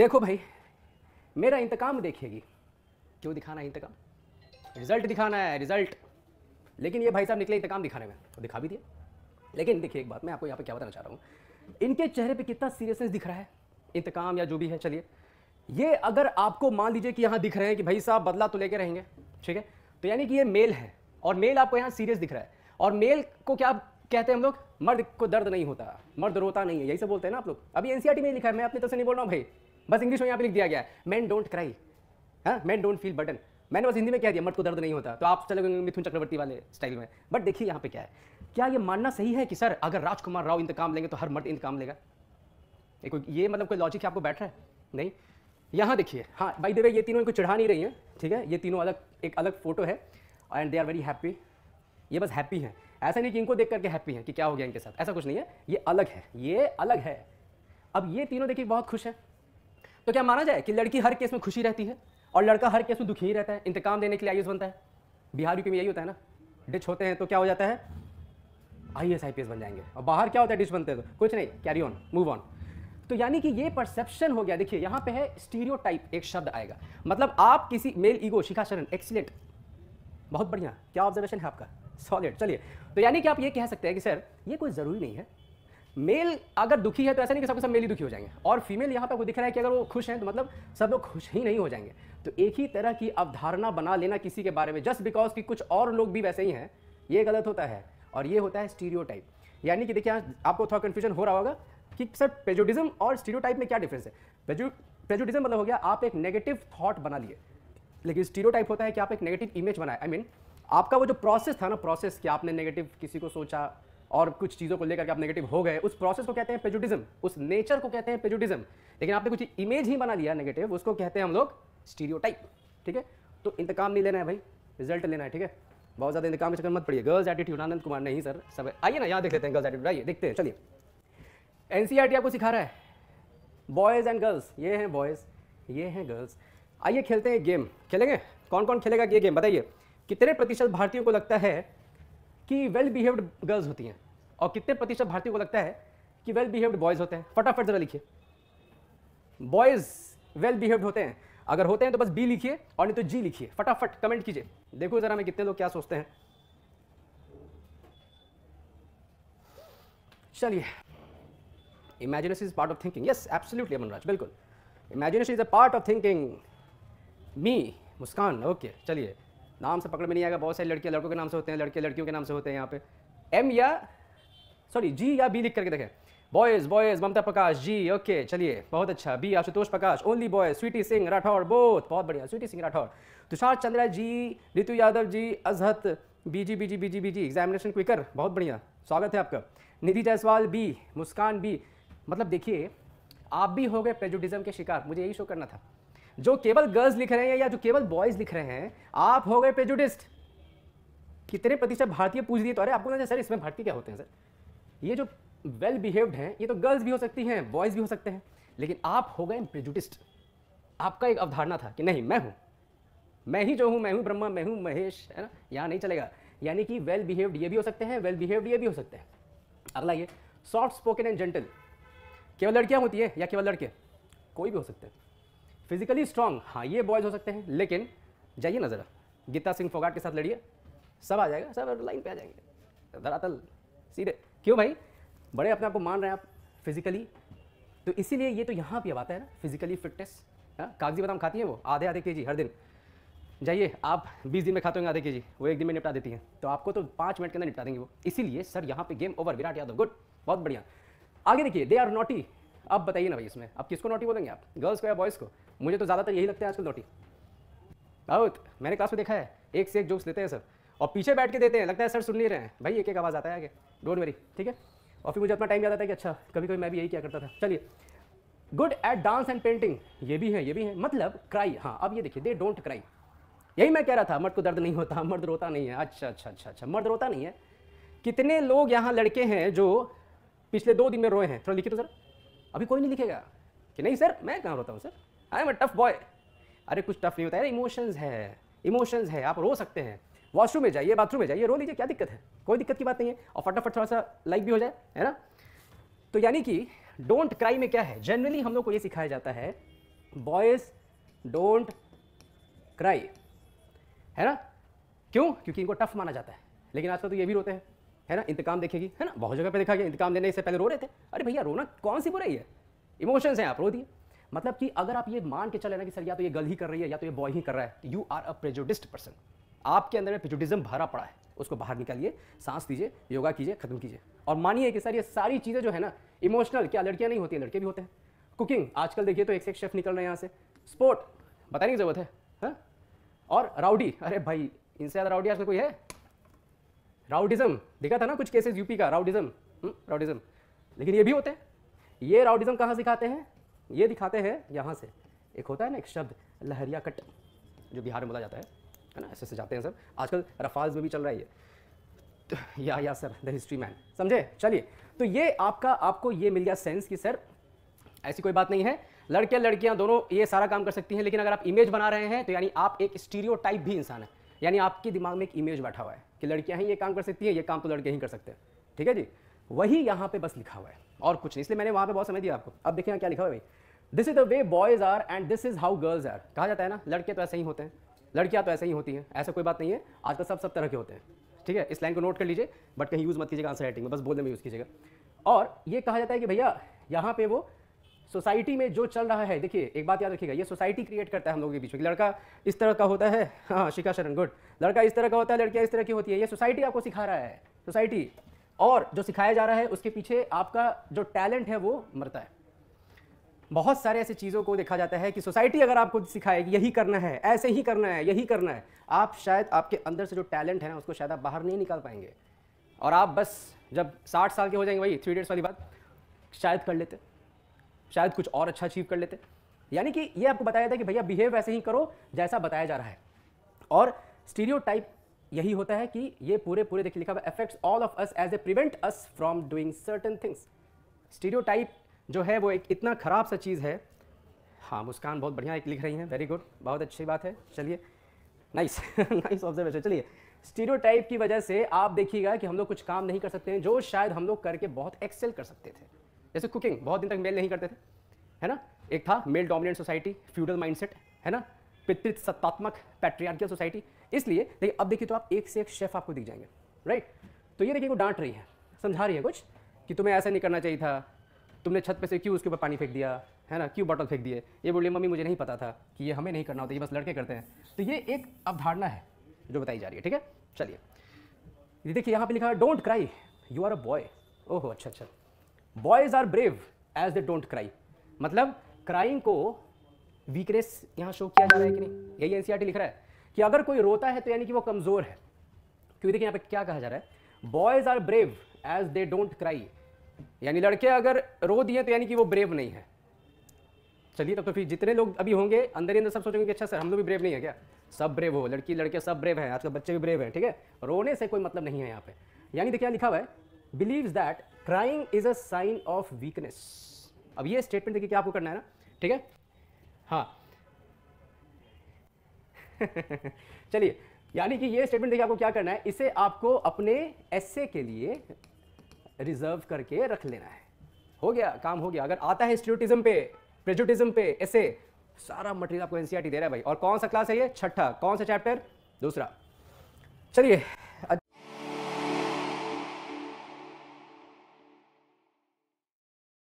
देखो भाई मेरा इंतकाम देखिएगी क्यों दिखाना है इंतकाम रिजल्ट दिखाना है रिजल्ट लेकिन ये भाई साहब निकले इंतकाम दिखाने में तो दिखा भी दिया लेकिन देखिए एक बात मैं आपको यहाँ पे क्या बताना चाह रहा हूँ इनके चेहरे पे कितना सीरियसनेस दिख रहा है इंतकाम या जो भी है चलिए ये अगर आपको मान लीजिए कि यहाँ दिख रहे हैं कि भाई साहब बदला तो लेके रहेंगे ठीक है तो यानी कि ये मेल है और मेल आपको यहाँ सीरियस दिख रहा है और मेल को क्या कहते हैं हम लोग मर्द को दर्द नहीं होता मर्द रोता नहीं है यही सब बोलते हैं ना आप लोग अभी एनसीआरटी e में लिखा है मैं अपनी तरफ से नहीं बोल रहा हूँ भाई बस इंग्लिश में यहाँ पे लिख दिया गया है man don't cry man don't feel button मैंने बस हिंदी में कह दिया मट को दर्द नहीं होता तो आप चले गए मिथुन चक्रवर्ती वाले स्टाइल में बट देखिए यहाँ पे क्या है क्या ये मानना सही है कि सर अगर राजकुमार राव इंतकाम लेंगे तो हर मर्द इंतकाम लेगा देखो ये मतलब कोई लॉजिक आपको बैठ रहा है नहीं यहाँ देखिए हाँ भाई देवे ये तीनों इनको चढ़ा नहीं रही हैं ठीक है ये तीनों अलग एक अलग फोटो है and they are very happy ये बस हैप्पी हैं ऐसा नहीं कि इनको देख करके हैप्पी हैं कि क्या हो गया इनके साथ ऐसा कुछ नहीं है ये अलग है ये अलग है अब ये तीनों देखिए बहुत खुश है तो क्या माना जाए कि लड़की हर केस में खुशी रहती है और लड़का हर केस में दुखी ही रहता है इंतकाम देने के लिए आई बनता है बिहार यूपी में यही होता है ना डिच होते हैं तो क्या हो जाता है आई एस बन जाएंगे और बाहर क्या होता है डिश बनते हैं तो कुछ नहीं कैरी ऑन मूव ऑन तो यानी कि ये परसेप्शन हो गया देखिए यहाँ पे है स्टीरियो एक शब्द आएगा मतलब आप किसी मेल ईगो शिखा शरण एक्सीलेंट बहुत बढ़िया क्या ऑब्जर्वेशन है आपका सॉलिड चलिए तो यानी कि आप ये कह सकते हैं कि सर ये कोई ज़रूरी नहीं है मेल अगर दुखी है तो ऐसा नहीं कि सबके सब मेल ही दुखी हो जाएंगे और फीमेल यहाँ पर आपको दिख रहा है कि अगर वो खुश हैं तो मतलब सब लोग खुश ही नहीं हो जाएंगे तो एक ही तरह की अवधारणा बना लेना किसी के बारे में जस्ट बिकॉज कि कुछ और लोग भी वैसे ही हैं ये गलत होता है और ये होता है स्टीरियो यानी कि देखिए आपको थोड़ा कन्फ्यूजन हो रहा होगा कि सर पेजोडिज्म और स्टीरियो में क्या डिफरेंस है पेजोडिज्म मतलब हो गया आप एक नेगेटिव थाट बना लिए लेकिन स्टीरियो होता है कि आप एक नेगेटिव इमेज बनाए आई मीन आपका वो जो प्रोसेस था ना प्रोसेस कि आपने नेगेटिव किसी को सोचा और कुछ चीज़ों को लेकर के आप नेगेटिव हो गए उस प्रोसेस को कहते हैं पेजुटिज्म उस नेचर को कहते हैं पेजुटिज्म लेकिन आपने कुछ इमेज ही बना लिया नेगेटिव उसको कहते हैं हम लोग स्टीरियोटाइप ठीक है तो इंतकाम नहीं लेना है भाई रिजल्ट लेना है ठीक है बहुत ज़्यादा इंतकाम चक्कर मत पड़िए गर्ल्स एटीट्यूड आनंद कुमार नहीं सर सब आइए ना यहाँ देख लेते हैं गर्ल्स एटीट्यूड आइए देखते हैं चलिए एन e आपको सिखा रहा है बॉयज़ एंड गर्ल्स ये हैं बॉयज़ ये हैं गर्ल्स आइए खेलते हैं गेम खेलेंगे कौन कौन खेलेगा ये गेम बताइए कितने प्रतिशत भारतीयों को लगता है कि वेल बिहेव्ड गर्ल्स होती हैं और कितने प्रतिशत भारतीयों को लगता है कि वेल बिहेव्ड बॉयज़ होते हैं फटाफट ज़रा लिखिए बॉयज़ वेल बिहेव्ड होते हैं अगर होते हैं तो बस बी लिखिए और नहीं तो जी लिखिए फटाफट कमेंट कीजिए देखो ज़रा मैं कितने लोग क्या सोचते हैं चलिए imagination is part of thinking yes absolutely Amanraj बिल्कुल imagination is a part of thinking me Muskan okay चलिए नाम से पकड़ में नहीं आएगा बहुत सारी लड़कियाँ लड़कों के नाम से होते हैं लड़के लड़कियों के नाम से होते हैं यहाँ पे एम या सॉरी जी या बी लिख करके देखें boys boys Mamta Prakash ji okay चलिए बहुत अच्छा B Ashutosh Prakash only boys Sweety Singh Rathore both बहुत बढ़िया स्वीटी सिंह राठौर तुषार चंद्रा जी रितु यादव जी अजहत B B G G B G B G examination quicker बहुत बढ़िया स्वागत है आपका निधि जायसवाल बी मुस्कान बी मतलब देखिए आप भी हो गए प्रेजुडिज्म के शिकार मुझे यही शो करना था जो केवल गर्ल्स लिख रहे हैं या जो केवल बॉयज लिख रहे हैं आप हो गए प्रेजुडिस्ट कितने प्रतिशत भारतीय पूछ दिए तो अरे आपको सर इसमें भारतीय क्या होते हैं सर ये जो वेल बिहेव्ड हैं ये तो गर्ल्स भी हो सकती हैं बॉयज़ भी हो सकते हैं लेकिन आप हो गए प्रेजुडिस्ट आपका एक अवधारणा था कि नहीं मैं हूँ मैं ही जो हूँ मैं हूँ ब्रह्मा मैं हूँ महेश है ना यहाँ नहीं चलेगा यानी कि वेल बिहेव्ड ये भी हो सकते हैं वेल बिहेव्ड ये भी हो सकते हैं अगला ये सॉफ्ट स्पोकन एंड जेंटल केवल लड़कियाँ होती है या केवल लड़के कोई भी हो सकते हैं फिजिकली स्ट्रांग हाँ ये बॉयज़ हो सकते हैं लेकिन जाइए ना ज़रा गीता सिंह फोगाट के साथ लड़िए सब आ जाएगा सब लाइन पे आ जाएंगे धरातल सीधे क्यों भाई बड़े अपने आप को मान रहे हैं आप फिजिकली तो इसीलिए ये तो यहाँ भी अब आता है ना फिजिकली फिटनेस हाँ, कागजी बादाम खाती हैं वो आधे आधे के जी हर दिन जाइए आप 20 दिन में खाते होंगे आधे के जी वो एक दिन में निपटा देती हैं तो आपको तो पाँच मिनट के अंदर निपटा देंगे वो इसीलिए सर यहाँ पे game over Virat Yadav good बहुत बढ़िया आगे देखिए दे आर नॉटी अब बताइए ना भाई इसमें अब किसको नोटी बोलेंगे आप गर्ल्स को या बॉयज़ को मुझे तो ज़्यादातर यही लगता है आजकल नोटी बहुत मैंने क्लास में देखा है एक से एक जोक्स देते हैं सर और पीछे बैठ के देते हैं लगता है सर सुन नहीं रहे हैं भाई एक एक आवाज़ आता है आगे डोंट वरी ठीक है और फिर मुझे अपना टाइम याद आता है कि अच्छा कभी कभी मैं भी यही क्या करता था चलिए good at dance and painting ये भी है ये भी है मतलब क्राई हाँ अब ये देखिए दे डोंट क्राई यही मैं कह रहा था मर्द को दर्द नहीं होता मर्द रोता नहीं है अच्छा अच्छा अच्छा अच्छा मर्द रोता नहीं है कितने लोग यहाँ लड़के हैं जो पिछले दो दिन में रोए हैं थोड़ा लिखे तो सर अभी कोई नहीं लिखेगा कि नहीं सर मैं कहाँ रोता हूँ sir I am a tough boy अरे कुछ टफ नहीं होता है इमोशंस है इमोशंस है आप रो सकते हैं वॉशरूम में जाइए बाथरूम में जाइए रो लीजिए क्या दिक्कत है कोई दिक्कत की बात नहीं है और फटाफट थोड़ा सा लाइक भी हो जाए है ना तो यानी कि डोंट क्राई में क्या है जनरली हम लोग को ये सिखाया जाता है बॉयज डोंट क्राई है ना क्यों क्योंकि इनको टफ माना जाता है लेकिन आजकल तो ये भी रोते हैं है ना इंतकाम देखेगी है ना बहुत जगह पे देखा गया इंतकाम लेने से पहले रो रहे थे अरे भैया रोना कौन सी बुराई है इमोशंस हैं आप रो दिए मतलब कि अगर आप ये मान के चले ना कि सर या तो ये गल ही कर रही है या तो ये बॉय ही कर रहा है you are a prejudiced person आपके अंदर में प्रेजुडिज्म भरा पड़ा है उसको बाहर निकालिए सांस लीजिए योगा कीजिए खत्म कीजिए और मानिए कि सर ये सारी चीज़ें जो है ना इमोशनल क्या लड़कियाँ नहीं होती हैं लड़के भी होते हैं कुकिंग आजकल देखिए तो एक से एक शेफ निकल रहे हैं यहाँ से स्पोर्ट बताने की जरूरत है हा? और राउडी अरे भाई इनसे ज़्यादा राउडी आजकल कोई है राउडिज्म देखा था ना कुछ केसेस यूपी का राउडिज्म हम्म, राउडिज्म लेकिन ये भी होते हैं ये राउडिज्म कहाँ सिखाते हैं ये दिखाते हैं यहाँ से एक होता है ना एक शब्द लहरिया कट जो बिहार में बोला जाता है है ना ऐसे से जाते हैं सब आजकल रफाल्स में भी चल रहा है ये तो या या सर द हिस्ट्री मैन समझे चलिए तो ये आपका आपको ये मिल गया सेंस कि सर ऐसी कोई बात नहीं है लड़के लड़कियां दोनों ये सारा काम कर सकती हैं लेकिन अगर आप इमेज बना रहे हैं तो यानी आप एक स्टीरियो भी इंसान है यानी आपके दिमाग में एक इमेज बैठा हुआ है कि लड़कियां ही ये काम कर सकती हैं ये काम तो लड़के ही कर सकते हैं ठीक है जी वही यहाँ पे बस लिखा हुआ है और कुछ नहीं इसलिए मैंने वहाँ पे बहुत समय दिया आपको अब देखिए क्या लिखा हुआ है भाई this is the way boys are and this is how girls are कहा जाता है ना लड़के तो ऐसे ही होते हैं लड़कियाँ तो ऐसे ही होती हैं ऐसा कोई बात नहीं है आजकल सब सब तरह के होते हैं ठीक है इस लाइन को नोट कर लीजिए बट कहीं यूज़ मत कीजिएगा आंसर राइटिंग में बस बोलने में यूज़ कीजिएगा और ये कहा जाता है कि भैया यहाँ पे वो सोसाइटी में जो चल रहा है देखिए एक बात याद रखिएगा ये सोसाइटी क्रिएट करता है हम लोगों के बीच में लड़का इस तरह का होता है हाँ शिका शरण गुड लड़का इस तरह का होता है लड़कियाँ इस तरह की होती है ये सोसाइटी आपको सिखा रहा है सोसाइटी और जो सिखाया जा रहा है उसके पीछे आपका जो टैलेंट है वो मरता है बहुत सारे ऐसे चीज़ों को देखा जाता है कि सोसाइटी अगर आपको सिखाएगी यही करना है ऐसे ही करना है यही करना है आप शायद आपके अंदर से जो टैलेंट है ना उसको शायद आप बाहर नहीं निकाल पाएंगे और आप बस जब साठ साल के हो जाएंगे वही थ्री डेट्स वाली बात शायद कर लेते शायद कुछ और अच्छा अचीव कर लेते यानी कि ये आपको बताया था कि भैया बिहेव ऐसे ही करो जैसा बताया जा रहा है और स्टीरियो यही होता है कि ये पूरे पूरे देखिए लिखा हुआ affects all of us as a prevent us from doing certain things stereo जो है वो एक इतना ख़राब सा चीज़ है हाँ मुस्कान बहुत बढ़िया एक लिख रही हैं वेरी गुड बहुत अच्छी बात है चलिए नाइस नाइस ऑब्जर्वेशन चलिए स्टीरियो की वजह से आप देखिएगा कि हम लोग कुछ काम नहीं कर सकते हैं जो शायद हम लोग करके बहुत एक्सेल कर सकते थे जैसे कुकिंग बहुत दिन तक मेल नहीं करते थे है ना एक था male dominant society feudal mindset है ना पितृत सत्तात्मक पैट्रियार्कियल सोसाइटी इसलिए देखिए अब देखिए तो आप एक से एक शेफ आपको दिख जाएंगे राइट तो ये देखिए वो डांट रही है समझा रही है कुछ कि तुम्हें ऐसा नहीं करना चाहिए था तुमने छत पे से क्यों उसके ऊपर पानी फेंक दिया है ना क्यों बॉटल फेंक दिए ये बोलिए मम्मी मुझे नहीं पता था कि ये हमें नहीं करना होता ये बस लड़के करते हैं तो ये एक अवधारणा है जो बताई जा रही है ठीक है चलिए देखिए यहाँ पे लिखा don't cry you are a boy ओहो अच्छा अच्छा boys are brave as they don't cry मतलब क्राइंग को वीकनेस यहां शो किया जा रहा है कि नहीं यही एनसीआर e लिख रहा है कि अगर कोई रोता है तो यानी कि वो कमज़ोर है क्योंकि देखिए यहां पे क्या कहा जा रहा है boys are brave as they don't cry यानी लड़के अगर रो दिए तो यानी कि वो ब्रेव नहीं है चलिए तब तो फिर जितने लोग अभी होंगे अंदर ही अंदर सब सोचेंगे कि अच्छा सर हम लोग भी ब्रेव नहीं है क्या सब ब्रेव हो लड़की लड़के सब ब्रेव हैं आजकल बच्चे भी ब्रेव हैं ठीक है रोने से कोई मतलब नहीं है यहाँ पे यानी देखिए यहाँ लिखा हुआ है believes that crying is a sign of weakness अब ये स्टेटमेंट देखिए क्या आपको करना है ना ठीक है हाँ चलिए यानी कि ये स्टेटमेंट देखिए आपको क्या करना है इसे आपको अपने एसे के लिए रिजर्व करके रख लेना है हो गया काम हो गया अगर आता है स्ट्यूटिज्म पे प्रेजुटिज्म पे ऐसे सारा मटेरियल आपको एनसीआर दे रहा है भाई और कौन सा क्लास है ये छठा कौन सा चैप्टर दूसरा चलिए